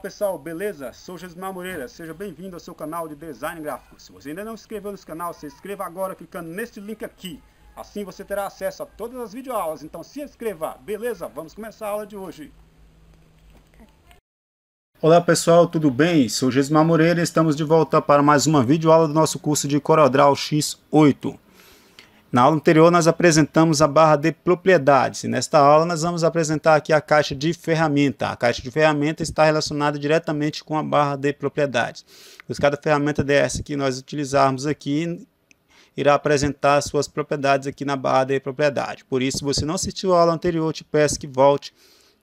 pessoal, beleza? Sou Gismar Moreira, seja bem-vindo ao seu canal de design gráfico. Se você ainda não se inscreveu nesse canal, se inscreva agora clicando neste link aqui. Assim você terá acesso a todas as videoaulas, então se inscreva, beleza? Vamos começar a aula de hoje. Olá pessoal, tudo bem? Sou Gismar Moreira e estamos de volta para mais uma videoaula do nosso curso de CorelDRAW X8. Na aula anterior, nós apresentamos a barra de propriedades e nesta aula nós vamos apresentar aqui a caixa de ferramenta. A caixa de ferramenta está relacionada diretamente com a barra de propriedades, pois cada ferramenta dessa que nós utilizarmos aqui irá apresentar suas propriedades aqui na barra de propriedade. Por isso, se você não assistiu a aula anterior, te peço que volte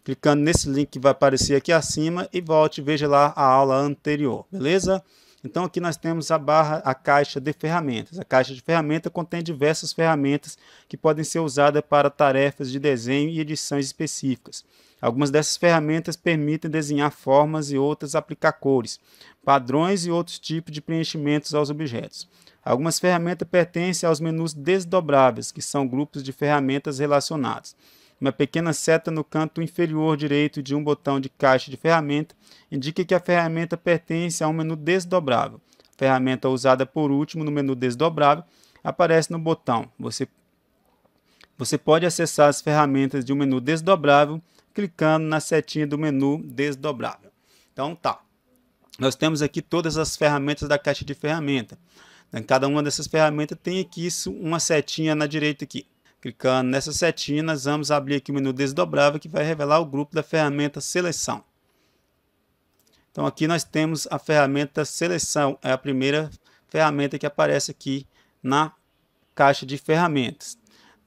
clicando nesse link que vai aparecer aqui acima e volte e veja lá a aula anterior, beleza? Então aqui nós temos a barra, a caixa de ferramentas. A caixa de ferramentas contém diversas ferramentas que podem ser usadas para tarefas de desenho e edições específicas. Algumas dessas ferramentas permitem desenhar formas e outras aplicar cores, padrões e outros tipos de preenchimentos aos objetos. Algumas ferramentas pertencem aos menus desdobráveis, que são grupos de ferramentas relacionados. Uma pequena seta no canto inferior direito de um botão de caixa de ferramenta indica que a ferramenta pertence a um menu desdobrável. A ferramenta usada por último no menu desdobrável aparece no botão. Você, você pode acessar as ferramentas de um menu desdobrável clicando na setinha do menu desdobrável. Então tá. Nós temos aqui todas as ferramentas da caixa de ferramenta. Né, cada uma dessas ferramentas tem aqui isso, uma setinha na direita aqui. Clicando nessa setinha, nós vamos abrir aqui o menu desdobrável que vai revelar o grupo da ferramenta seleção. Então aqui nós temos a ferramenta seleção, é a primeira ferramenta que aparece aqui na caixa de ferramentas.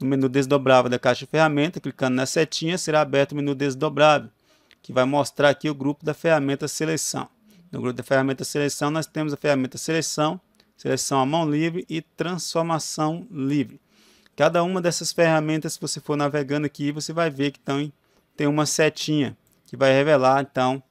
No menu desdobrável da caixa de ferramentas, clicando na setinha, será aberto o menu desdobrável, que vai mostrar aqui o grupo da ferramenta seleção. No grupo da ferramenta seleção, nós temos a ferramenta seleção, seleção à mão livre e transformação livre. Cada uma dessas ferramentas, se você for navegando aqui, você vai ver que estão, tem uma setinha que vai revelar, então,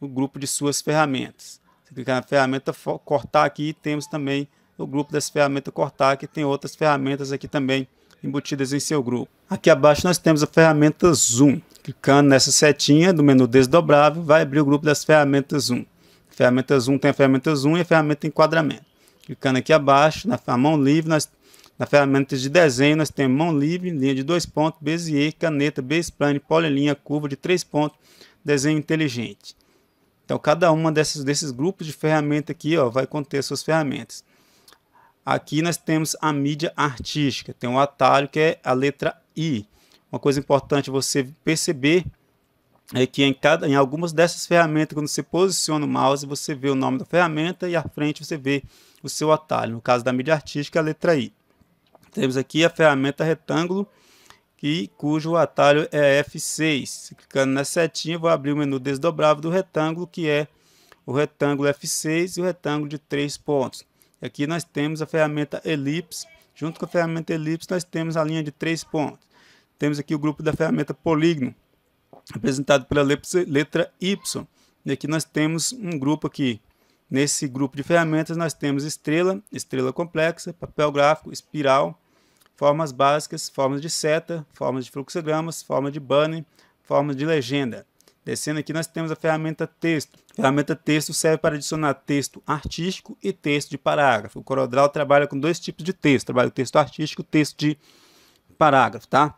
o grupo de suas ferramentas. Você clicar na ferramenta cortar aqui, temos também o grupo das ferramentas cortar, que tem outras ferramentas aqui também embutidas em seu grupo. Aqui abaixo nós temos a ferramenta Zoom. Clicando nessa setinha do menu desdobrável, vai abrir o grupo das ferramentas Zoom. Ferramentas ferramenta Zoom tem a ferramenta Zoom e a ferramenta Enquadramento. Clicando aqui abaixo, na mão livre, nós na ferramenta de desenho, nós temos mão livre, linha de dois pontos, Bezier, caneta, baseplane, polilinha, curva de três pontos, desenho inteligente. Então, cada uma desses, desses grupos de ferramenta aqui ó, vai conter suas ferramentas. Aqui nós temos a mídia artística, tem um atalho que é a letra I. Uma coisa importante você perceber é que em, cada, em algumas dessas ferramentas, quando você posiciona o mouse, você vê o nome da ferramenta e à frente você vê o seu atalho. No caso da mídia artística, é a letra I. Temos aqui a ferramenta retângulo, que, cujo atalho é F6. Clicando na setinha, vou abrir o menu desdobrável do retângulo, que é o retângulo F6 e o retângulo de três pontos. Aqui nós temos a ferramenta elipse. Junto com a ferramenta elipse, nós temos a linha de três pontos. Temos aqui o grupo da ferramenta polígono, apresentado pela letra Y. E aqui nós temos um grupo aqui. Nesse grupo de ferramentas, nós temos estrela, estrela complexa, papel gráfico, espiral, formas básicas, formas de seta, formas de fluxogramas, forma de banner, formas de legenda. Descendo aqui nós temos a ferramenta texto. A ferramenta texto serve para adicionar texto artístico e texto de parágrafo. O CorelDRAW trabalha com dois tipos de texto, trabalha com texto artístico, texto de parágrafo, tá?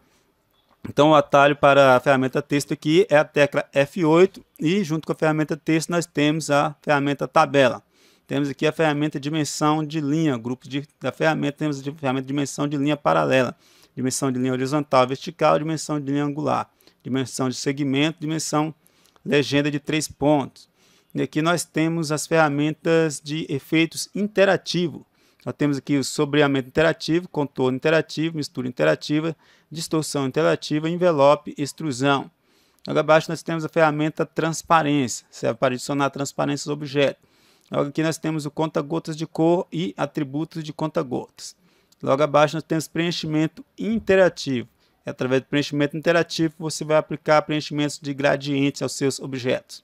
Então o atalho para a ferramenta texto aqui é a tecla F8 e junto com a ferramenta texto nós temos a ferramenta tabela. Temos aqui a ferramenta dimensão de linha, grupo de, da ferramenta, temos a ferramenta dimensão de linha paralela, dimensão de linha horizontal vertical, dimensão de linha angular, dimensão de segmento, dimensão legenda de três pontos. E aqui nós temos as ferramentas de efeitos interativo. Nós temos aqui o sobreamento interativo, contorno interativo, mistura interativa, distorção interativa, envelope, extrusão. Logo abaixo nós temos a ferramenta transparência, serve para adicionar transparência aos objetos. Logo aqui nós temos o conta-gotas de cor e atributos de conta-gotas. Logo abaixo nós temos preenchimento interativo. E através do preenchimento interativo você vai aplicar preenchimentos de gradientes aos seus objetos.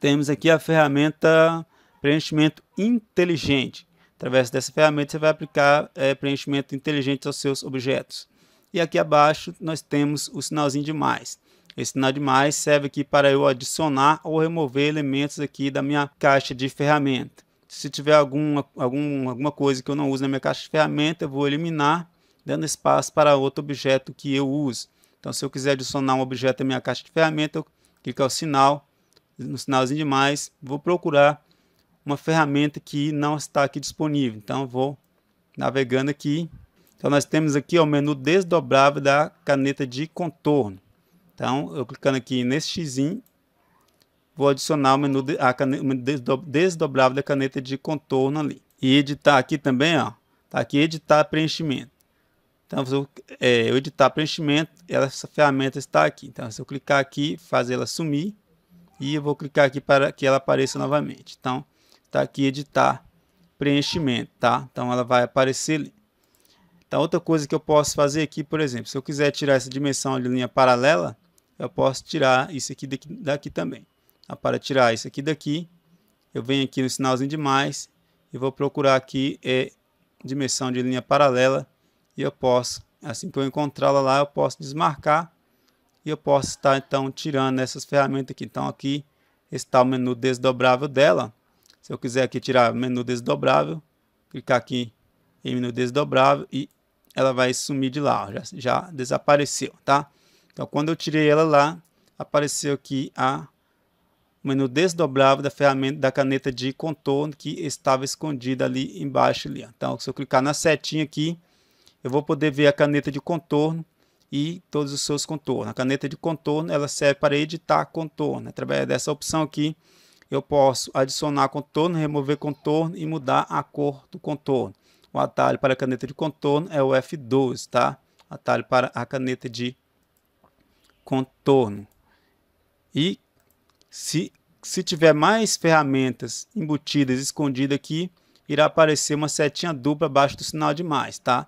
Temos aqui a ferramenta preenchimento inteligente. Através dessa ferramenta você vai aplicar é, preenchimento inteligente aos seus objetos. E aqui abaixo nós temos o sinalzinho de mais. Esse sinal de mais serve aqui para eu adicionar ou remover elementos aqui da minha caixa de ferramenta. Se tiver alguma, algum, alguma coisa que eu não uso na minha caixa de ferramenta, eu vou eliminar, dando espaço para outro objeto que eu uso. Então, se eu quiser adicionar um objeto à minha caixa de ferramenta, eu clico no sinal, no sinalzinho de mais, vou procurar uma ferramenta que não está aqui disponível. Então, vou navegando aqui. Então, nós temos aqui ó, o menu desdobrável da caneta de contorno. Então, eu clicando aqui nesse xizinho, vou adicionar o menu, de, a caneta, desdobrável da caneta de contorno ali. E editar aqui também, ó, tá aqui editar preenchimento. Então, se eu, é, eu editar preenchimento, essa ferramenta está aqui. Então, se eu clicar aqui, fazer ela sumir, e eu vou clicar aqui para que ela apareça novamente. Então, tá aqui editar preenchimento, tá? Então, ela vai aparecer ali. Então, outra coisa que eu posso fazer aqui, por exemplo, se eu quiser tirar essa dimensão de linha paralela, eu posso tirar isso aqui daqui, daqui também. Ah, para tirar isso aqui daqui, eu venho aqui no sinalzinho de mais e vou procurar aqui é, dimensão de linha paralela e eu posso, assim que eu encontrá-la lá, eu posso desmarcar e eu posso estar então tirando essas ferramentas aqui. Então aqui está o menu desdobrável dela. Se eu quiser aqui tirar menu desdobrável, clicar aqui em menu desdobrável e ela vai sumir de lá, já, já desapareceu, tá? Então, quando eu tirei ela lá, apareceu aqui a o menu desdobrável da ferramenta da caneta de contorno que estava escondida ali embaixo ali. Então, se eu clicar na setinha aqui, eu vou poder ver a caneta de contorno e todos os seus contornos. A caneta de contorno, ela serve para editar contorno. Né? Através dessa opção aqui, eu posso adicionar contorno, remover contorno e mudar a cor do contorno. O atalho para a caneta de contorno é o F12, tá? atalho para a caneta de contorno contorno. E se, se tiver mais ferramentas embutidas, escondidas aqui, irá aparecer uma setinha dupla abaixo do sinal de mais, tá?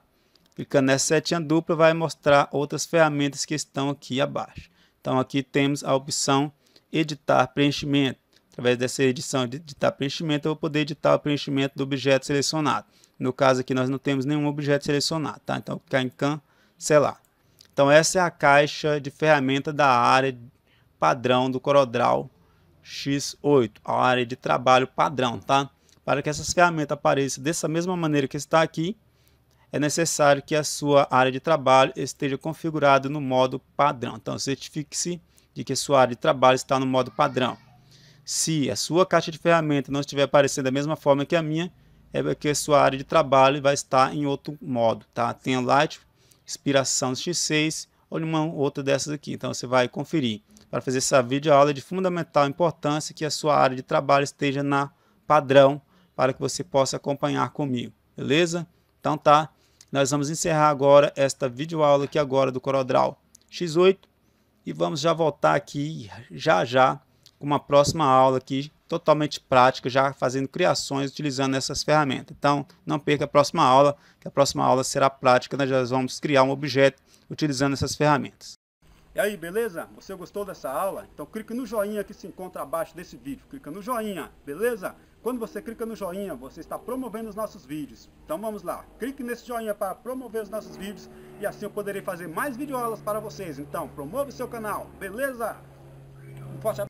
Clicando nessa setinha dupla vai mostrar outras ferramentas que estão aqui abaixo. Então aqui temos a opção editar preenchimento. Através dessa edição de editar preenchimento, eu vou poder editar o preenchimento do objeto selecionado. No caso aqui nós não temos nenhum objeto selecionado, tá? Então clicar em cancelar. Então essa é a caixa de ferramenta da área padrão do CorelDRAW X8, a área de trabalho padrão, tá? Para que essas ferramentas apareçam dessa mesma maneira que está aqui, é necessário que a sua área de trabalho esteja configurada no modo padrão. Então, certifique-se de que a sua área de trabalho está no modo padrão. Se a sua caixa de ferramenta não estiver aparecendo da mesma forma que a minha, é porque a sua área de trabalho vai estar em outro modo, tá? Tem o Light inspiração X6 ou uma outra dessas aqui. Então você vai conferir para fazer essa videoaula é de fundamental importância que a sua área de trabalho esteja na padrão para que você possa acompanhar comigo, beleza? Então tá, nós vamos encerrar agora esta videoaula aqui agora do CorelDRAW X8 e vamos já voltar aqui já já com uma próxima aula aqui totalmente prática já fazendo criações utilizando essas ferramentas. Então, não perca a próxima aula, que a próxima aula será prática, nós já vamos criar um objeto utilizando essas ferramentas. E aí, beleza? Você gostou dessa aula? Então clica no joinha que se encontra abaixo desse vídeo. Clica no joinha, beleza? Quando você clica no joinha, você está promovendo os nossos vídeos. Então vamos lá, clique nesse joinha para promover os nossos vídeos e assim eu poderei fazer mais videoaulas para vocês. Então promove seu canal, beleza? Um forte abraço.